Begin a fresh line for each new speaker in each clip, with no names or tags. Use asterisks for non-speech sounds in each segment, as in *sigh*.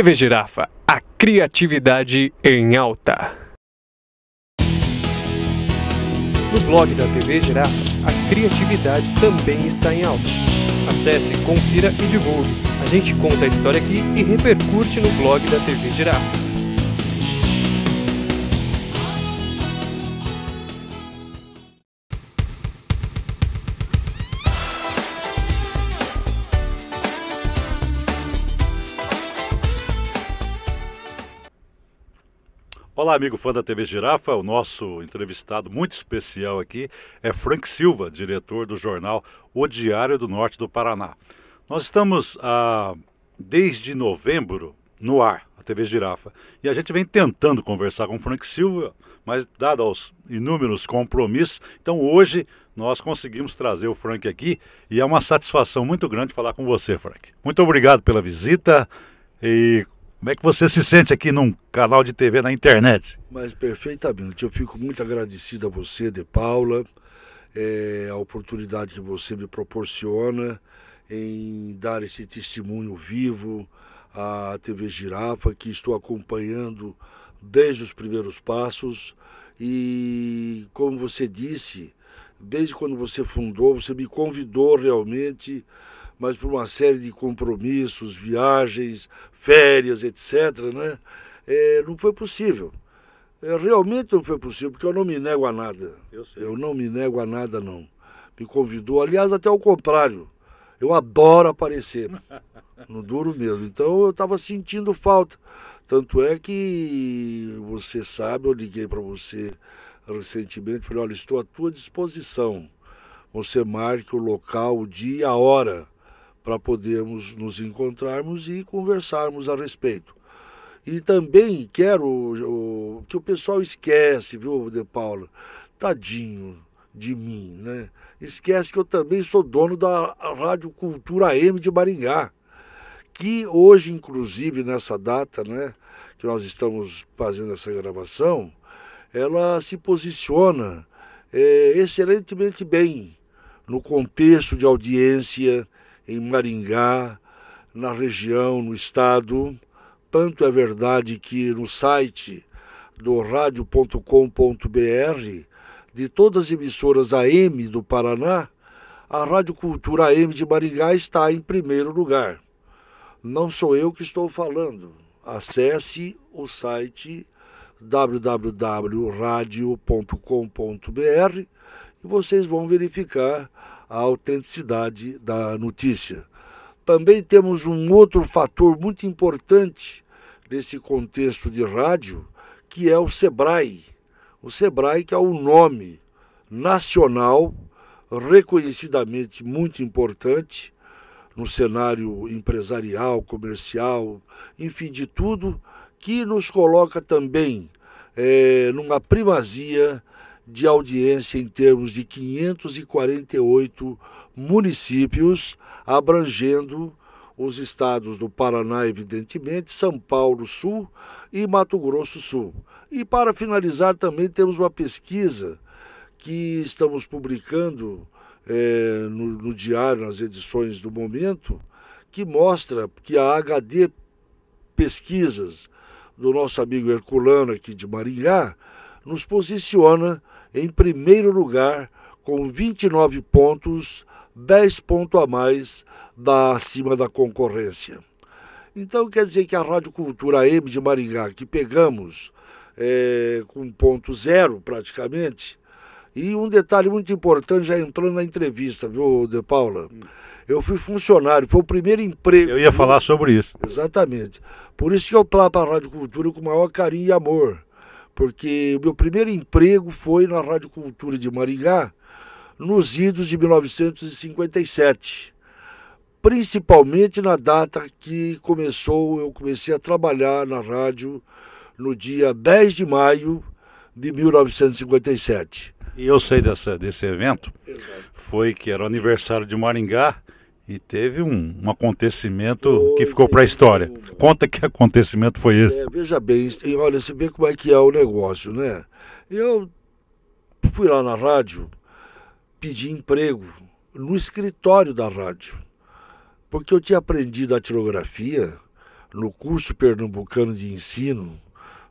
TV Girafa, a criatividade em alta.
No blog da TV Girafa, a criatividade também está em alta. Acesse, confira e divulgue. A gente conta a história aqui e repercute no blog da TV Girafa.
Olá, amigo fã da TV Girafa. O nosso entrevistado muito especial aqui é Frank Silva, diretor do jornal O Diário do Norte do Paraná. Nós estamos ah, desde novembro no ar, a TV Girafa, e a gente vem tentando conversar com o Frank Silva, mas dado aos inúmeros compromissos, então hoje nós conseguimos trazer o Frank aqui e é uma satisfação muito grande falar com você, Frank. Muito obrigado pela visita e como é que você se sente aqui num canal de TV na internet?
Mas perfeitamente. Eu fico muito agradecido a você, De Paula, é, a oportunidade que você me proporciona em dar esse testemunho vivo à TV Girafa, que estou acompanhando desde os primeiros passos. E, como você disse, desde quando você fundou, você me convidou realmente mas por uma série de compromissos, viagens, férias, etc., né? É, não foi possível. É, realmente não foi possível, porque eu não me nego a nada. Eu, eu, não me nego a nada, não. Me convidou, aliás, até ao contrário. Eu adoro aparecer, *laughs* no duro mesmo. Então eu estava sentindo falta. Tanto é que você sabe, eu liguei para você recentemente, falei, olha, estou à tua disposição. Você marque o local, o dia, a hora para podermos nos encontrarmos e conversarmos a respeito. E também quero o, que o pessoal esquece, viu, De Paula? Tadinho de mim, né? Esquece que eu também sou dono da Rádio Cultura AM de Maringá, que hoje, inclusive, nessa data, né, que nós estamos fazendo essa gravação, ela se posiciona é, excelentemente bem no contexto de audiência, em Maringá, na região, no estado. Tanto é verdade que no site do radio.com.br, de todas as emissoras AM do Paraná, a Rádio Cultura AM de Maringá está em primeiro lugar. Não sou eu que estou falando. Acesse o site www.radio.com.br e vocês vão verificar a autenticidade da notícia. Também temos um outro fator muito importante nesse contexto de rádio, que é o SEBRAE. O SEBRAE que é o nome nacional reconhecidamente muito importante no cenário empresarial, comercial, enfim, de tudo, que nos coloca também é, numa primazia de audiência em termos de 548 municípios, abrangendo os estados do Paraná, evidentemente, São Paulo Sul e Mato Grosso Sul. E para finalizar, também temos uma pesquisa que estamos publicando é, no, no diário, nas edições do momento, que mostra que a HD Pesquisas, do nosso amigo Herculano aqui de Maringá, nos posiciona em primeiro lugar com 29 pontos, 10 pontos a mais da acima da concorrência. Então quer dizer que a Rádio Cultura AM de Maringá, que pegamos é, com ponto zero praticamente, e um detalhe muito importante, já entrou na entrevista, viu, De Paula? Hum. Eu fui funcionário, foi o primeiro emprego. Eu ia falar sobre isso. Exatamente. Por isso que eu trato a Rádio Cultura com maior carinho e amor porque o meu primeiro emprego foi na Rádio Cultura de Maringá, nos idos de 1957, principalmente na data que começou, eu comecei a trabalhar na rádio no dia 10 de maio de 1957.
E eu sei dessa, desse evento, Exato. foi que era o aniversário de Maringá, e teve um, um acontecimento que ficou para a história. Conta que acontecimento foi é, esse. É,
veja bem, olha, você vê como é que é o negócio, né? Eu fui lá na rádio, pedi emprego no escritório da rádio, porque eu tinha aprendido a tirografia no curso pernambucano de ensino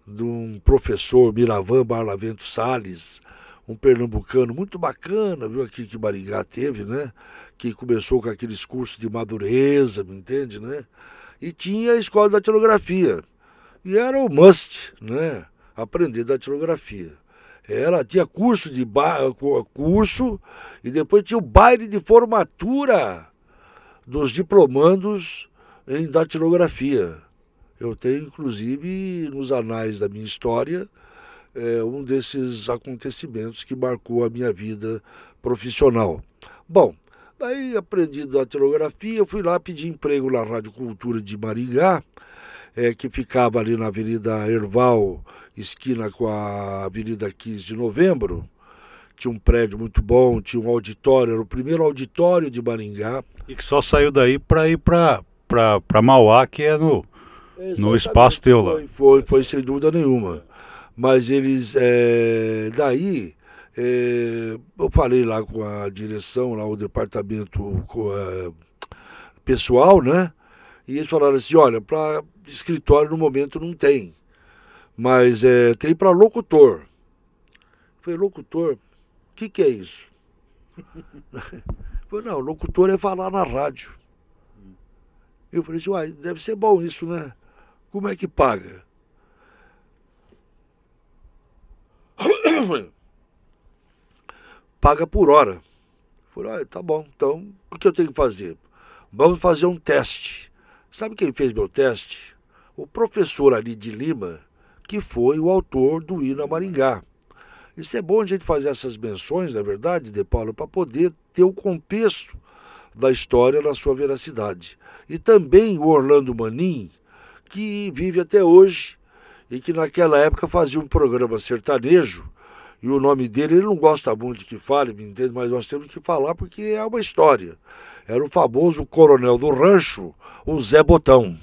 de um professor Miravan Barlavento Sales, um pernambucano muito bacana, viu, aqui que Maringá teve, né? Que começou com aqueles cursos de madureza, me entende, né? E tinha a escola da tirografia. E era o must, né? Aprender da tirografia. Ela tinha curso de ba... curso e depois tinha o baile de formatura dos diplomandos em datilografia. Eu tenho, inclusive, nos anais da minha história, é, um desses acontecimentos que marcou a minha vida profissional. Bom, daí aprendi datilografia, fui lá pedir emprego na Rádio Cultura de Maringá, é, que ficava ali na Avenida Erval, esquina com a Avenida 15 de Novembro tinha um prédio muito bom, tinha um auditório, era o primeiro auditório de Maringá.
E que só saiu
daí para ir
para Mauá, que é no, no espaço teu lá. Foi,
foi, foi sem dúvida nenhuma mas eles é, daí é, eu falei lá com a direção, lá o departamento é, pessoal, né? E eles falaram assim, olha, para escritório no momento não tem, mas é, tem para locutor. Eu falei, locutor, o que, que é isso? *laughs* foi não, locutor é falar na rádio. Eu falei assim, uai, deve ser bom isso, né? Como é que paga? paga por hora. Falei, ah, tá bom, então o que eu tenho que fazer? Vamos fazer um teste. Sabe quem fez meu teste? O professor ali de Lima, que foi o autor do hino a Maringá. Isso é bom a gente fazer essas menções, na é verdade, De Paulo, para poder ter o contexto da história na sua veracidade. E também o Orlando Manin, que vive até hoje e que naquela época fazia um programa sertanejo e o nome dele, ele não gosta muito de que fale, me entende, mas nós temos que falar porque é uma história. Era o famoso coronel do rancho, o Zé Botão.